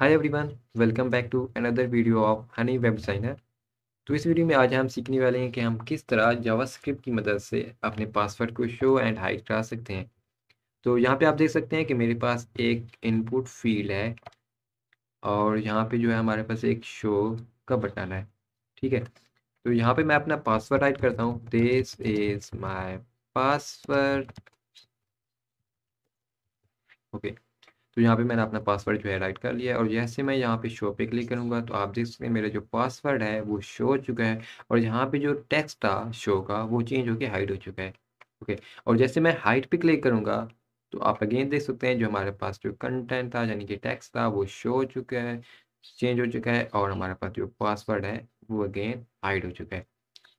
Hi everyone welcome back to another video of Honey web designer तो इस video में आज हम सीखने वाले हैं कि हम किस तरह जावास्क्रिप्ट की मदद से अपने पासवर्ड को शो एंड हाइड करा सकते हैं तो यहाँ पे आप देख सकते हैं कि मेरे पास एक इनपुट फील्ड है और यहाँ पे जो है हमारे पास एक शो का बटन है ठीक है तो यहाँ पर मैं अपना पासवर्ड हाइड करता हूँ this is my password okay okay. तो यहाँ पे मैंने अपना पासवर्ड जो है राइट कर लिया और जैसे मैं यहाँ पे शो पे क्लिक करूँगा तो आप देख सकते हैं मेरा जो पासवर्ड है वो शो हो चुका है और यहाँ पे जो टेक्स्ट था शो का वो चेंज होकर हाइड हो चुका है ओके और जैसे मैं हाइट पे क्लिक करूँगा तो आप अगेन देख सकते हैं जो हमारे पास जो कंटेंट था यानी कि टैक्स था वो शो हो चुका है चेंज हो चुका है और हमारे पास जो पासवर्ड है वो अगेन हाइड हो चुका है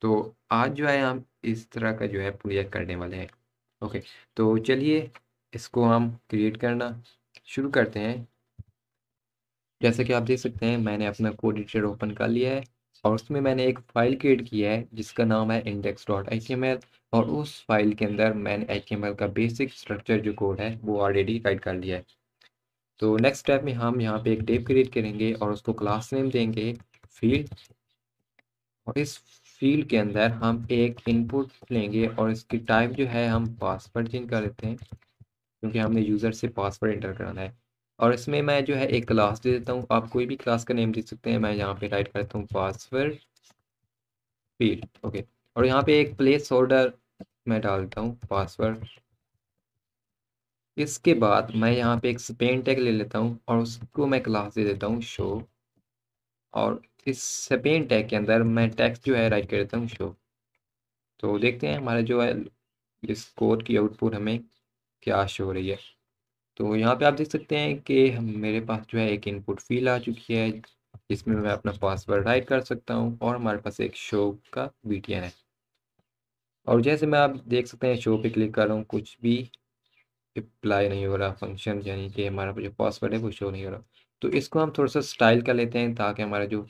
तो आज जो है हम इस तरह का जो है प्रोजेक्ट करने वाले हैं ओके तो चलिए इसको हम क्रिएट करना शुरू करते हैं जैसे कि आप देख सकते हैं मैंने अपना कोड एडिटर ओपन कर लिया है और उसमें मैंने एक फ़ाइल क्रिएट किया है जिसका नाम है इंडेक्स डॉट आई और उस फाइल के अंदर मैंने आई का बेसिक स्ट्रक्चर जो कोड है वो ऑलरेडी राइट कर लिया है तो नेक्स्ट स्टेप में हम यहाँ पे एक टेप क्रिएट करेंगे और उसको क्लास नेम देंगे फील्ड और इस फील्ड के अंदर हम एक इनपुट लेंगे और इसकी टाइप जो है हम पासवर्ड चेंज कर लेते हैं क्योंकि हमने यूज़र से पासवर्ड एंटर कराना है और इसमें मैं जो है एक क्लास दे देता हूँ आप कोई भी क्लास का नेम दे सकते हैं मैं यहाँ पे राइट करता हूँ पासवर्ड फील्ड ओके और यहाँ पे एक प्लेस होल्डर मैं डालता हूँ पासवर्ड इसके बाद मैं यहाँ पे एक स्पेन टैग ले लेता हूँ और उसको मैं क्लास दे देता हूँ शो और इस स्पेन टैग के अंदर मैं टैक्स जो है राइट कर देता हूँ शो तो देखते हैं हमारे जो है इस कोड की आउटपुट हमें क्या शो हो रही है तो यहाँ पे आप देख सकते हैं कि हम मेरे पास जो है एक इनपुट फील आ चुकी है जिसमें मैं अपना पासवर्ड राइट कर सकता हूँ और हमारे पास एक शो का बी है और जैसे मैं आप देख सकते हैं शो पे क्लिक कर रहा हूँ कुछ भी अप्लाई नहीं हो रहा फंक्शन यानी कि हमारा जो पासवर्ड है वो शो नहीं हो रहा तो इसको हम थोड़ा सा स्टाइल कर लेते हैं ताकि हमारा जो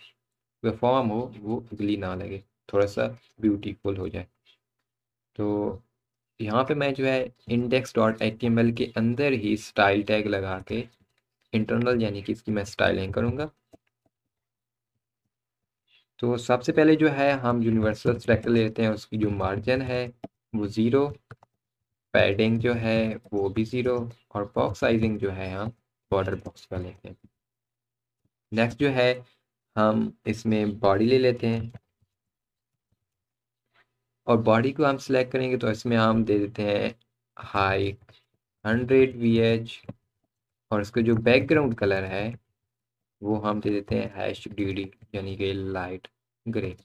फॉर्म हो वो अगली ना लगे थोड़ा सा ब्यूटीफुल हो जाए तो यहाँ पे मैं जो है इंडेक्स डॉट एच के अंदर ही स्टाइल टैग लगा के इंटरनल यानी कि इसकी मैं स्टाइलिंग करूँगा तो सबसे पहले जो है हम यूनिवर्सल स्ट्रक्चर लेते हैं उसकी जो मार्जिन है वो ज़ीरो पैडिंग जो है वो भी ज़ीरो और बॉक्स साइजिंग जो है हम बॉर्डर बॉक्स का लेते हैं नेक्स्ट जो है हम इसमें बॉडी ले लेते हैं और बॉडी को हम सिलेक्ट करेंगे तो इसमें हम दे देते हैं हाई हंड्रेड वी एच और इसका जो बैकग्राउंड कलर है वो हम दे देते हैं हैश डी डी यानी कि लाइट ग्रे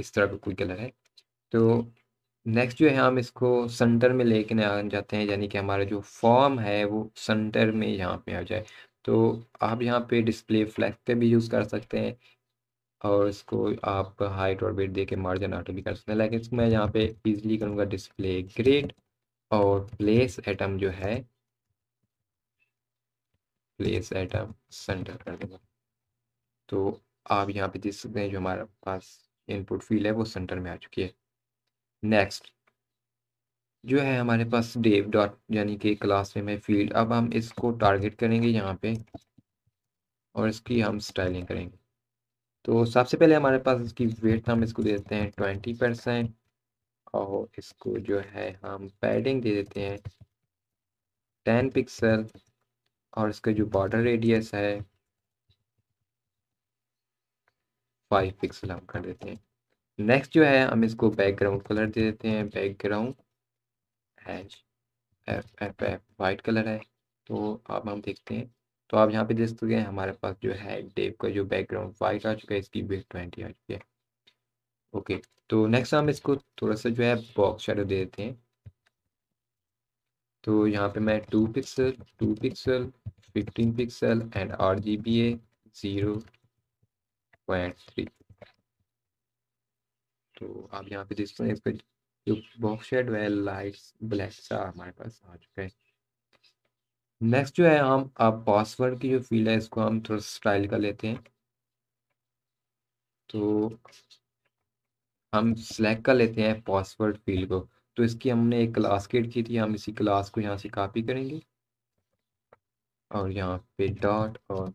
इस तरह का कोई कलर है तो नेक्स्ट जो है हम इसको सेंटर में लेके आ जाते हैं यानी कि हमारा जो फॉर्म है वो सेंटर में यहाँ पे आ जाए तो आप यहाँ पे डिस्प्ले फ्लैक्स का भी यूज़ कर सकते हैं और इसको आप हाइट और वेट दे के मार्जिन आटो भी कर सकते हैं लेकिन इसको मैं यहाँ पे इजीली करूँगा डिस्प्ले ग्रेड और प्लेस एटम जो है प्लेस एटम सेंटर कर दूँगा तो आप यहाँ पे देख सकते हैं जो हमारे पास इनपुट फील्ड है वो सेंटर में आ चुकी है नेक्स्ट जो है हमारे पास डेव डॉट यानी कि क्लास में है फील्ड अब हम इसको टारगेट करेंगे यहाँ पे और इसकी हम स्टाइलिंग करेंगे तो सबसे पहले हमारे पास इसकी वेट हम इसको दे देते हैं ट्वेंटी परसेंट और इसको जो है हम पैडिंग दे देते हैं टेन पिक्सल और इसका जो बॉर्डर रेडियस है फाइव पिक्सल हम कर देते हैं नेक्स्ट जो है हम इसको बैकग्राउंड कलर दे देते हैं background H F F F white colour है तो अब हम देखते हैं तो आप यहाँ पे देख सकते हैं हमारे पास जो है डेव का जो बैकग्राउंड वाइट आ चुका है इसकी वेट ट्वेंटी आ चुकी है ओके तो नेक्स्ट हम इसको थोड़ा सा जो है बॉक्स शेडो दे देते हैं तो यहाँ पे मैं two pixel two pixel fifteen pixel and R G B A zero point three तो आप यहाँ पे देख सकते हैं इसका जो बॉक्स शेड है लाइट ब्लैक सा हमारे पास आ चुका है नेक्स्ट जो है हम आप पासवर्ड की जो फील्ड है इसको हम थोड़ा स्टाइल कर लेते हैं तो हम सेलेक्ट कर लेते हैं पासवर्ड फील्ड को तो इसकी हमने एक क्लास क्रिएट की थी हम इसी क्लास को यहाँ से कॉपी करेंगे और यहाँ पे डॉट और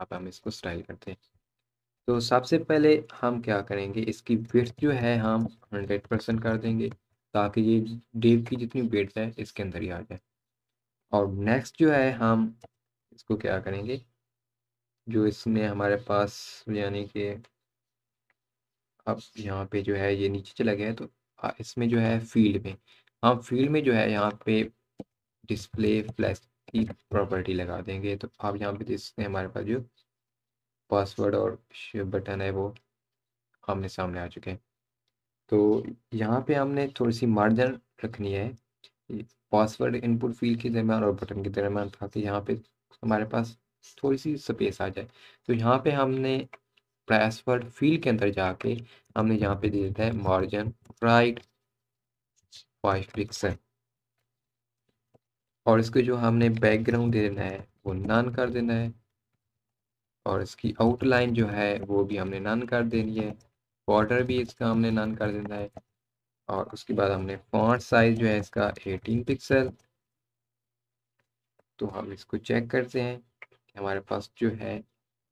अब हम इसको स्टाइल करते हैं तो सबसे पहले हम क्या करेंगे इसकी वेट जो है हम हंड्रेड परसेंट कर देंगे ताकि ये डेव की जितनी वेट है इसके अंदर ही आ जाए और नेक्स्ट जो है हम इसको क्या करेंगे जो इसमें हमारे पास यानी कि अब यहाँ पे जो है ये नीचे चला गया है तो इसमें जो है फील्ड में हम फील्ड में जो है यहाँ पे डिस्प्ले फ्लैश की प्रॉपर्टी लगा देंगे तो आप यहाँ पे इसने हमारे पास जो पासवर्ड और बटन है वो हमने सामने आ चुके हैं तो यहाँ पे हमने थोड़ी सी मार्जिन रखनी है पासवर्ड इनपुट फील्ड के दरमियान और बटन के दरमियान था कि यहाँ पे हमारे पास थोड़ी सी स्पेस आ जाए तो यहाँ पे हमने पासवर्ड फील्ड के अंदर जाके हमने यहाँ पे दे देता है मार्जिन राइट फाइव पिक्सल और इसको जो हमने बैकग्राउंड दे देना है वो नन कर देना है और इसकी आउटलाइन जो है वो भी हमने नन कर देनी है बॉर्डर भी इसका हमने नन कर देना है और उसके बाद हमने फॉन्ट साइज जो है इसका 18 पिक्सल तो हम इसको चेक करते हैं कि हमारे पास जो है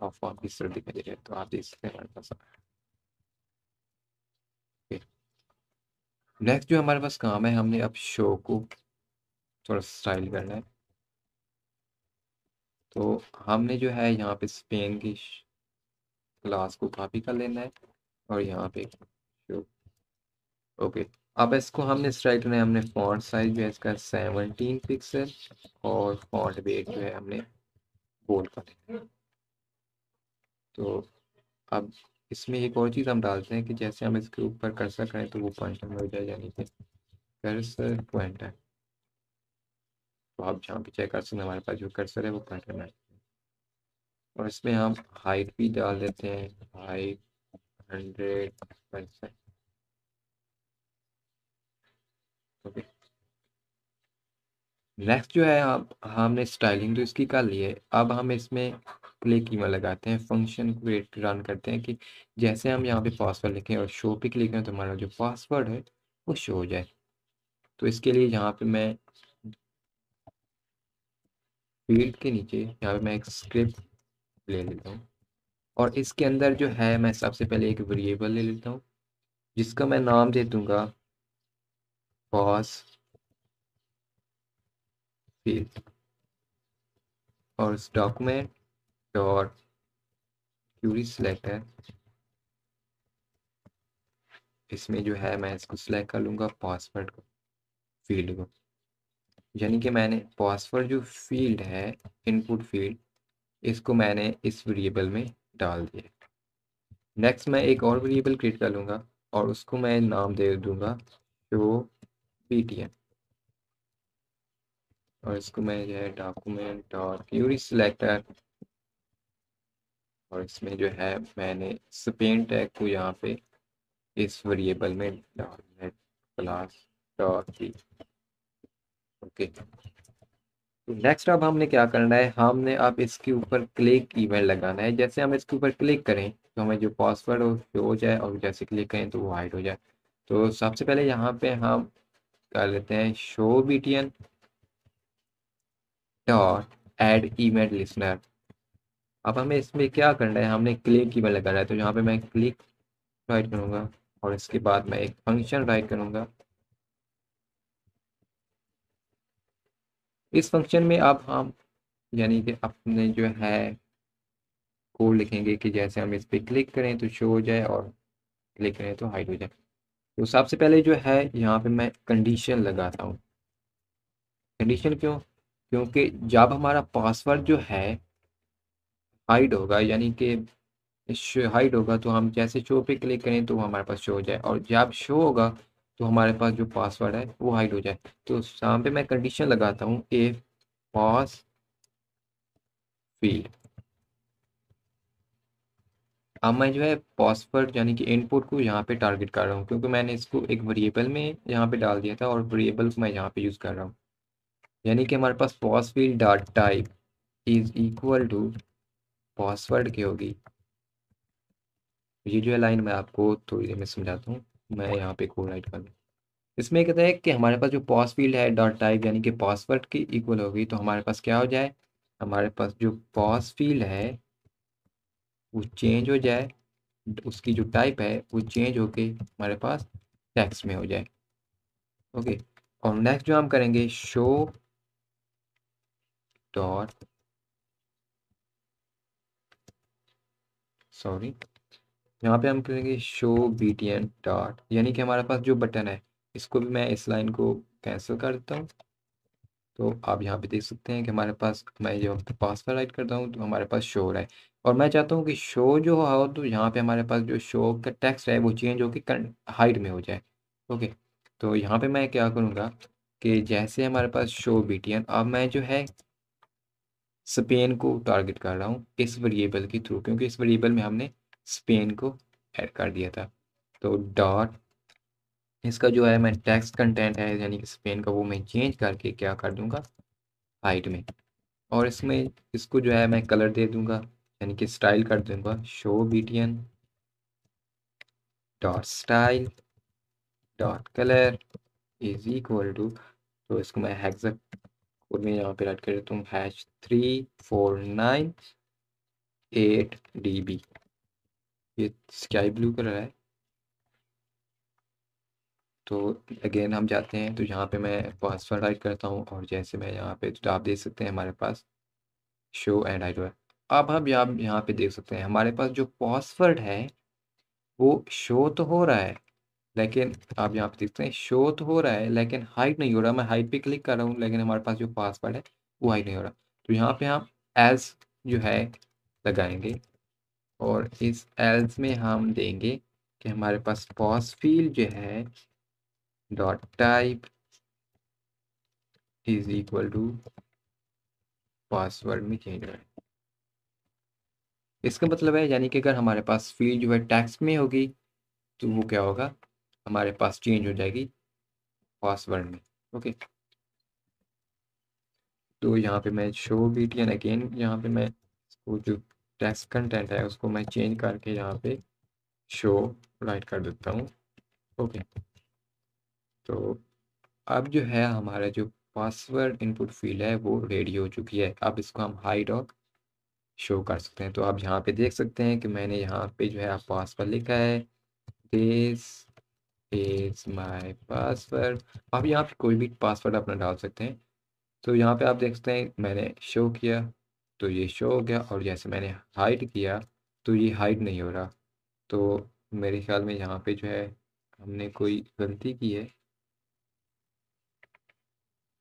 और फॉर्म किस तरह दिखाई दे रहा है तो आप देख सकते हैं हमारे पास नेक्स्ट जो हमारे पास काम है हमने अब शो को थोड़ा स्टाइल करना है तो हमने जो है यहाँ पे स्पेन की क्लास को कॉपी कर लेना है और यहाँ पे ओके अब इसको हमने स्ट्राइक करना है हमने फॉन्ट साइज जो है इसका सेवनटीन पिक्सल और फॉन्ट वेट जो है हमने बोल कर तो अब इसमें एक और चीज़ हम डालते हैं कि जैसे हम इसके ऊपर कर्सर करें तो वो पॉइंट हो जाए यानी कि कर्सर पॉइंट है तो आप जहाँ पे चेक कर सकते हैं हमारे पास जो कर्सर है वो पॉइंट में और इसमें हम हाइट भी डाल देते हैं height hundred percent okay next जो है आप हमने स्टाइलिंग तो इसकी कर ली है अब हम इसमें प्ले की लगाते हैं फंक्शन क्रिएट रन करते हैं कि जैसे हम यहाँ पे पासवर्ड लिखें और शो पे क्लिक करें तो हमारा जो पासवर्ड है वो शो हो जाए तो इसके लिए यहाँ पे मैं फील्ड के नीचे यहाँ पे मैं एक स्क्रिप्ट ले लेता हूँ और इसके अंदर जो है मैं सबसे पहले एक वेरिएबल ले लेता हूँ जिसका मैं नाम दे दूँगा कॉस फीस और डॉक्यूमेंट डॉट क्यूरी सिलेक्ट है इसमें जो है मैं इसको सिलेक्ट कर लूँगा पासवर्ड को फील्ड को यानी कि मैंने पासवर्ड जो फील्ड है इनपुट फील्ड इसको मैंने इस वेरिएबल में डाल दिया नेक्स्ट मैं एक और वेरिएबल क्रिएट कर लूँगा और उसको मैं नाम दे दूँगा शो पीटीएम और इसको मैं जो है डॉक्यूमेंट और क्यूरी सिलेक्टर और इसमें जो है मैंने स्पेन टैग को यहाँ पे इस वेरिएबल में डालने क्लास डॉट ओके तो नेक्स्ट अब हमने क्या करना है हमने अब इसके ऊपर क्लिक ईमेल लगाना है जैसे हम इसके ऊपर क्लिक करें तो हमें जो पासवर्ड हो हो जाए और जैसे क्लिक करें तो वो हाइड हो जाए तो सबसे पहले यहाँ पे हम कर लेते हैं show N dot add email listener अब हमें इसमें क्या करना है हमने क्लिक ईमेल लगाना है तो यहाँ पे मैं क्लिक राइट करूँगा और इसके बाद मैं एक फंक्शन राइट करूँगा इस फंक्शन में आप हम यानी कि अपने जो है कोड लिखेंगे कि जैसे हम इस पर क्लिक करें तो शो हो जाए और क्लिक करें तो हाइड हो जाए तो सबसे पहले जो है यहाँ पे मैं कंडीशन लगाता हूँ कंडीशन क्यों क्योंकि जब हमारा पासवर्ड जो है हाइड होगा यानी कि हाइड होगा तो हम जैसे शो पे क्लिक करें तो हमारे पास शो हो जाए और जब शो होगा तो हमारे पास जो पासवर्ड है वो हाइड हो जाए तो शाम पे मैं कंडीशन लगाता हूँ ए पास फील्ड अब मैं जो है पासवर्ड यानी कि इनपुट को यहाँ पे टारगेट कर रहा हूँ क्योंकि मैंने इसको एक वेरिएबल में यहाँ पे डाल दिया था और वेरिएबल को मैं यहाँ पे यूज़ कर रहा हूँ यानी कि हमारे पास pass field dot type is equal to password की होगी ये जो है लाइन मैं आपको थोड़ी देर में समझाता हूँ मैं यहाँ पे को राइट कर लूँ इसमें कहता है कि हमारे पास जो पॉस फील्ड है डॉट टाइप यानी कि पासवर्ड की इक्वल होगी तो हमारे पास क्या हो जाए हमारे पास जो पॉस फील्ड है वो चेंज हो जाए उसकी जो टाइप है वो चेंज होके हमारे पास टेक्स्ट में हो जाए ओके और नेक्स्ट जो हम करेंगे शो डॉट सॉरी यहाँ पे हम करेंगे show B T N dot यानी कि हमारे पास जो बटन है इसको भी मैं इस लाइन को कैंसिल कर देता हूँ तो आप यहाँ पे देख सकते हैं कि हमारे पास मैं जो पासवर्ड राइट करता हूँ तो हमारे पास शो रहा है और मैं चाहता हूँ कि शो जो हो तो यहाँ पे हमारे पास जो शो का टेक्स्ट है वो चेंज हो कि हाइट में हो जाए ओके तो यहाँ पे मैं क्या करूँगा कि जैसे हमारे पास शो बी अब मैं जो है स्पेन को टारगेट कर रहा हूँ इस वेरिएबल के थ्रू क्योंकि इस वेरिएबल में हमने स्पेन को एड कर दिया था तो डॉट इसका जो है मैं टेक्स्ट कंटेंट है यानी कि स्पेन का वो मैं चेंज करके क्या कर दूंगा हाइट में और इसमें इसको जो है मैं कलर दे दूंगा यानी कि स्टाइल कर दूंगा show B T N dot style dot colour is equal to तो इसको मैं हैक्सा और मैं यहाँ पे राइट कर देता हूँ H three four nine eight D B ये स्काई ब्लू कलर है तो अगेन हम जाते हैं तो यहाँ पे मैं पासवर्ड राइट करता हूँ और जैसे मैं यहाँ पे तो आप देख सकते हैं हमारे पास शो एंड आई अब हम यहाँ यहाँ पे देख सकते हैं हमारे पास जो पासवर्ड है वो शो तो हो रहा है लेकिन आप यहाँ पे देख सकते हैं शो तो हो रहा है लेकिन हाइट नहीं हो रहा मैं हाइट पे क्लिक कर रहा हूँ लेकिन हमारे पास जो पासवर्ड है वो हाइट नहीं हो रहा तो यहाँ पे हम एल्स जो है लगाएंगे और इस एल्स में हम देंगे कि हमारे पास पॉस फील्ड जो है dot type is equal to password में चेंज है इसका मतलब है यानी कि अगर हमारे पास फील्ड जो है टैक्स में होगी तो वो क्या होगा हमारे पास चेंज हो जाएगी पासवर्ड में ओके तो यहाँ पे मैं शो एन अगेन यहाँ पे मैं इसको जो टैक्स कंटेंट है उसको मैं चेंज करके यहाँ पे शो राइट कर देता हूँ ओके तो अब जो है हमारा जो पासवर्ड इनपुट फील्ड है वो रेडी हो चुकी है अब इसको हम हाइड और शो कर सकते हैं तो आप यहाँ पे देख सकते हैं कि मैंने यहाँ पे जो है पासवर्ड लिखा है दिस इज माय पासवर्ड आप यहाँ पे कोई भी पासवर्ड अपना डाल सकते हैं तो यहाँ पे आप देख सकते हैं मैंने शो किया तो ये शो हो गया और जैसे मैंने हाइड किया तो ये हाइड नहीं हो रहा तो मेरे ख्याल में यहाँ पे जो है हमने कोई गलती की है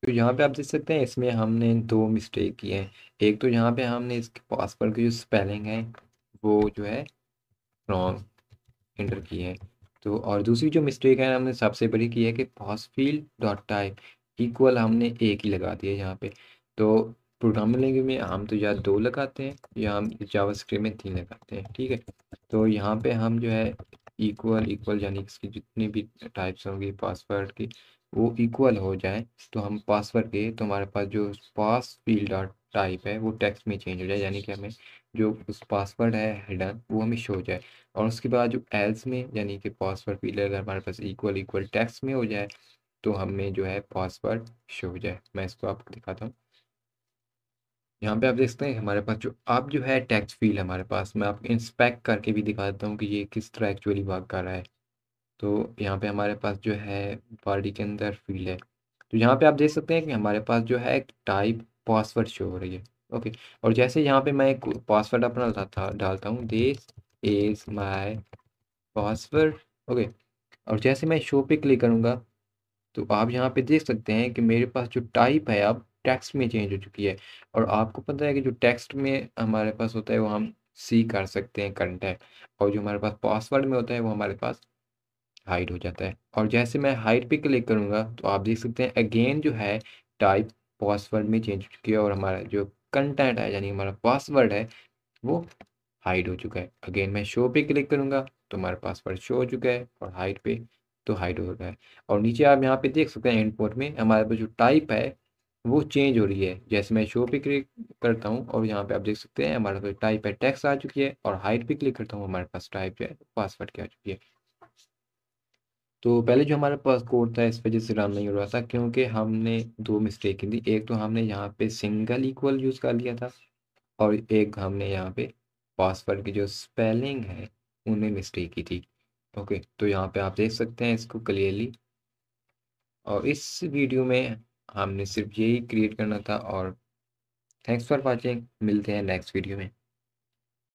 तो यहाँ पे आप देख सकते हैं इसमें हमने दो मिस्टेक की है एक तो यहाँ पे हमने इसके पासवर्ड की जो स्पेलिंग है वो जो है रॉन्ग इंटर की है तो और दूसरी जो मिस्टेक है हमने सबसे बड़ी की है कि पासफील डॉट टाइप इक्वल हमने एक ही लगा दिया यहाँ पे तो प्रोग्रामिंग लैंग्वेज में हम तो या दो लगाते हैं या हम जावा स्क्रिप्ट में तीन लगाते हैं ठीक है तो यहाँ पे हम जो है इक्वल इक्वल यानी इसकी जितनी भी टाइप्स होंगी पासवर्ड की वो इक्वल हो जाए तो हम पासवर्ड के तो हमारे पास जो पास फील्ड डॉट टाइप है वो टेक्स्ट में चेंज हो जाए यानी कि हमें जो उस पासवर्ड है हिडन वो हमें शो हो जाए और उसके बाद जो एल्स में यानी कि पासवर्ड फील्ड अगर हमारे पास इक्वल इक्वल टेक्स्ट में हो जाए तो हमें जो है पासवर्ड शो हो जाए मैं इसको आपको दिखाता हूँ यहाँ पे आप देख सकते हैं हमारे पास जो अब जो है टेक्स्ट फील्ड हमारे पास मैं आपको इंस्पेक्ट करके भी दिखा देता हूँ कि ये किस तरह एक्चुअली वर्क कर रहा है तो यहाँ पे हमारे पास जो है बॉडी के अंदर फील्ड है तो यहाँ पे आप देख सकते हैं कि हमारे पास जो है एक टाइप पासवर्ड शो हो रही है ओके और जैसे यहाँ पे मैं एक पासवर्ड अपना डालता डालता हूँ this is my password okay और जैसे मैं शो पे क्लिक करूँगा तो आप यहाँ पे देख सकते हैं कि मेरे पास जो टाइप है अब टेक्स्ट में चेंज हो चुकी है और आपको पता है कि जो टेक्स्ट में हमारे पास होता है वो हम सी कर सकते हैं कंटेक्ट और जो हमारे पास पासवर्ड में होता है वो हमारे पास हाइड हो जाता है और जैसे मैं हाइड पे क्लिक करूँगा तो आप देख सकते हैं अगेन जो है टाइप पासवर्ड में चेंज हो चुकी है और हमारा जो कंटेंट है यानी हमारा पासवर्ड है वो हाइड हो चुका है अगेन मैं शो पे क्लिक करूँगा तो हमारा पासवर्ड शो हो चुका है और हाइड पे तो हाइड हो गया है और नीचे आप यहाँ पे देख सकते हैं एंड पोर्ट में हमारे पास जो टाइप है वो चेंज हो रही है जैसे मैं शो पे क्लिक करता हूँ और यहाँ पे आप देख सकते हैं हमारे पास टाइप है टैक्स आ चुकी है और हाइट पे क्लिक करता हूँ हमारे पास टाइप जो है पासवर्ड की आ चुकी है तो पहले जो हमारे पास कोड था इस वजह से रन नहीं हो रहा था क्योंकि हमने दो मिस्टेक की थी एक तो हमने यहाँ पे सिंगल इक्वल यूज़ कर लिया था और एक हमने यहाँ पे पासवर्ड की जो स्पेलिंग है उनमें मिस्टेक की थी ओके तो यहाँ पे आप देख सकते हैं इसको क्लियरली और इस वीडियो में हमने सिर्फ यही क्रिएट करना था और थैंक्स फॉर वॉचिंग मिलते हैं नेक्स्ट वीडियो में